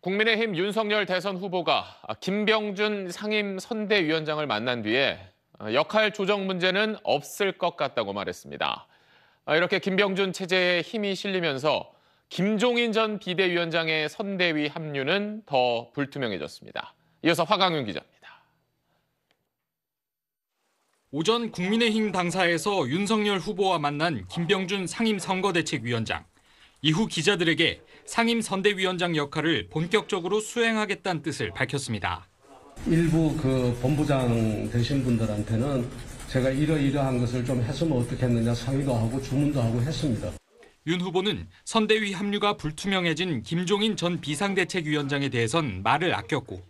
국민의힘 윤석열 대선 후보가 김병준 상임 선대위원장을 만난 뒤에 역할 조정 문제는 없을 것 같다고 말했습니다. 이렇게 김병준 체제에 힘이 실리면서 김종인 전 비대위원장의 선대위 합류는 더 불투명해졌습니다. 이어서 화강윤 기자입니다. 오전 국민의힘 당사에서 윤석열 후보와 만난 김병준 상임선거대책위원장. 이후 기자들에게 상임 선대위원장 역할을 본격적으로 수행하겠다는 뜻을 밝혔습니다. 일부 그 본부장 되신 분들한테는 제가 이러이러한 것을 좀 했으면 어떻겠느냐 상의도 하고 주문도 하고 했습니다. 윤 후보는 선대위 합류가 불투명해진 김종인 전 비상대책위원장에 대해선 말을 아꼈고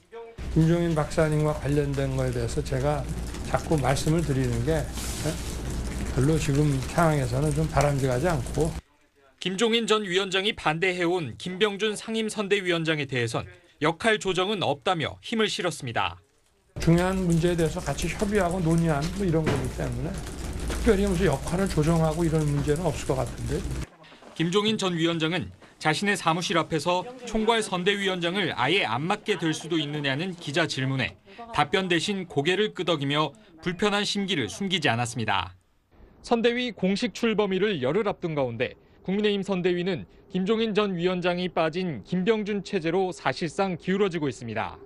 김종인 박사님과 관련된 거에 대해서 제가 자꾸 말씀을 드리는 게 예? 별로 지금 상황에서는 좀 바람직하지 않고 김종인 전 위원장이 반대해온 김병준 상임선대위원장에 대해선 역할 조정은 없다며 힘을 실었습니다. 중요한 문제에 대해서 같이 협의하고 논의한 뭐 이런 거기 때문에 특별히 무슨 역할을 조정하고 이런 문제는 없을 것 같은데. 김종인 전 위원장은 자신의 사무실 앞에서 총괄 선대위원장을 아예 안 맡게 될 수도 있느냐는 기자 질문에 답변 대신 고개를 끄덕이며 불편한 심기를 숨기지 않았습니다. 선대위 공식 출범일을 열흘 앞둔 가운데 국민의힘 선대위는 김종인 전 위원장이 빠진 김병준 체제로 사실상 기울어지고 있습니다.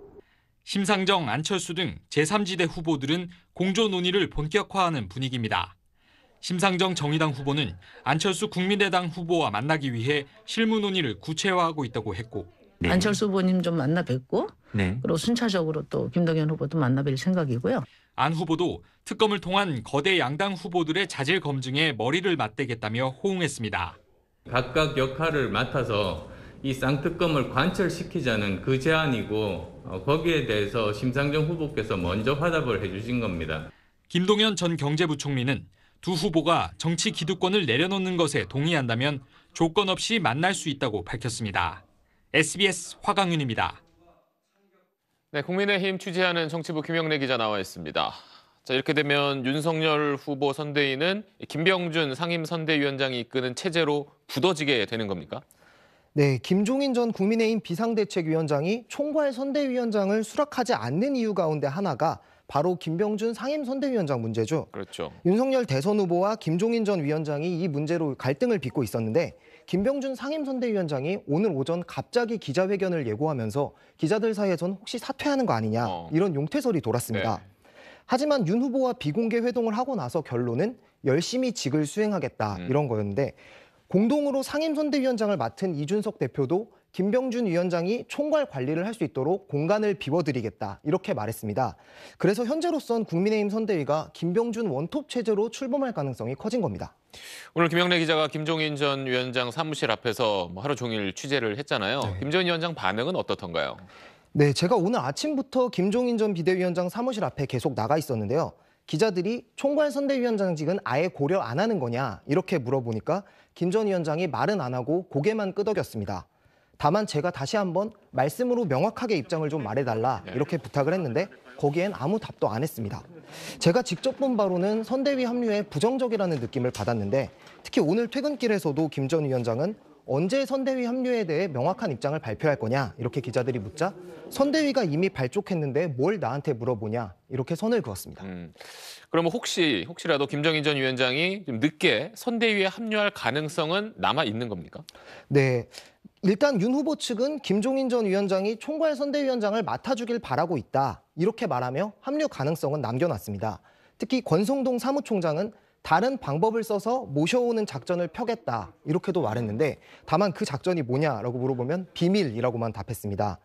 심상정, 안철수 등 제3지대 후보들은 공조 논의를 본격화하는 분위기입니다. 심상정 정의당 후보는 안철수 국민의당 후보와 만나기 위해 실무 논의를 구체화하고 있다고 했고 네. 안철수 후보님 좀 만나 뵙고 네. 그리고 순차적으로 또 김동연 후보도 만나 뵐 생각이고요. 안 후보도 특검을 통한 거대 양당 후보들의 자질 검증에 머리를 맞대겠다며 호응했습니다. 각각 역할을 맡아서 이 쌍특검을 관철시키자는 그 제안이고 어, 거기에 대해서 심상정 후보께서 먼저 화답을 해주신 겁니다. 김동연 전 경제부총리는 두 후보가 정치 기득권을 내려놓는 것에 동의한다면 조건 없이 만날 수 있다고 밝혔습니다. SBS 화강윤입니다. 네, 국민의힘 취재하는 정치부 김영래 기자 나와 있습니다. 자, 이렇게 되면 윤석열 후보 선대위는 김병준 상임선대위원장이 이끄는 체제로 굳어지게 되는 겁니까? 네, 김종인 전 국민의힘 비상대책위원장이 총괄 선대위원장을 수락하지 않는 이유 가운데 하나가 바로 김병준 상임 선대위원장 문제죠. 그렇죠. 윤석열 대선 후보와 김종인 전 위원장이 이 문제로 갈등을 빚고 있었는데 김병준 상임 선대위원장이 오늘 오전 갑자기 기자회견을 예고하면서 기자들 사이에선 혹시 사퇴하는 거 아니냐 어. 이런 용태설이 돌았습니다. 네. 하지만 윤 후보와 비공개 회동을 하고 나서 결론은 열심히 직을 수행하겠다 음. 이런 거였는데 공동으로 상임선대위원장을 맡은 이준석 대표도 김병준 위원장이 총괄 관리를 할 수 있도록 공간을 비워드리겠다 이렇게 말했습니다. 그래서 현재로선 국민의힘 선대위가 김병준 원톱 체제로 출범할 가능성이 커진 겁니다. 오늘 김영래 기자가 김종인 전 위원장 사무실 앞에서 뭐 하루 종일 취재를 했잖아요. 네. 김전 위원장 반응은 어떻던가요? 네, 제가 오늘 아침부터 김종인 전 비대위원장 사무실 앞에 계속 나가 있었는데요. 기자들이 총괄 선대위원장직은 아예 고려 안 하는 거냐 이렇게 물어보니까 김 전 위원장이 말은 안 하고 고개만 끄덕였습니다. 다만 제가 다시 한번 말씀으로 명확하게 입장을 좀 말해달라 네. 이렇게 부탁을 했는데 거기엔 아무 답도 안 했습니다. 제가 직접 본 바로는 선대위 합류에 부정적이라는 느낌을 받았는데 특히 오늘 퇴근길에서도 김 전 위원장은 언제 선대위 합류에 대해 명확한 입장을 발표할 거냐 이렇게 기자들이 묻자 선대위가 이미 발족했는데 뭘 나한테 물어보냐 이렇게 선을 그었습니다. 음, 그러면 혹시 혹시라도 김정인 전 위원장이 좀 늦게 선대위에 합류할 가능성은 남아 있는 겁니까? 네. 일단 윤 후보 측은 김종인 전 위원장이 총괄 선대위원장을 맡아주길 바라고 있다 이렇게 말하며 합류 가능성은 남겨놨습니다. 특히 권성동 사무총장은 다른 방법을 써서 모셔오는 작전을 펴겠다 이렇게도 말했는데 다만 그 작전이 뭐냐라고 물어보면 비밀이라고만 답했습니다.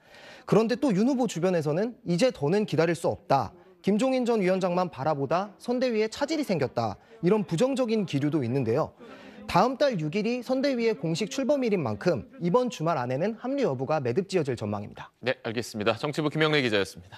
그런데 또 윤 후보 주변에서는 이제 더는 기다릴 수 없다. 김종인 전 위원장만 바라보다 선대위에 차질이 생겼다. 이런 부정적인 기류도 있는데요. 다음 달 6일이 선대위의 공식 출범일인 만큼 이번 주말 안에는 합류 여부가 매듭지어질 전망입니다. 네, 알겠습니다. 정치부 김영래 기자였습니다.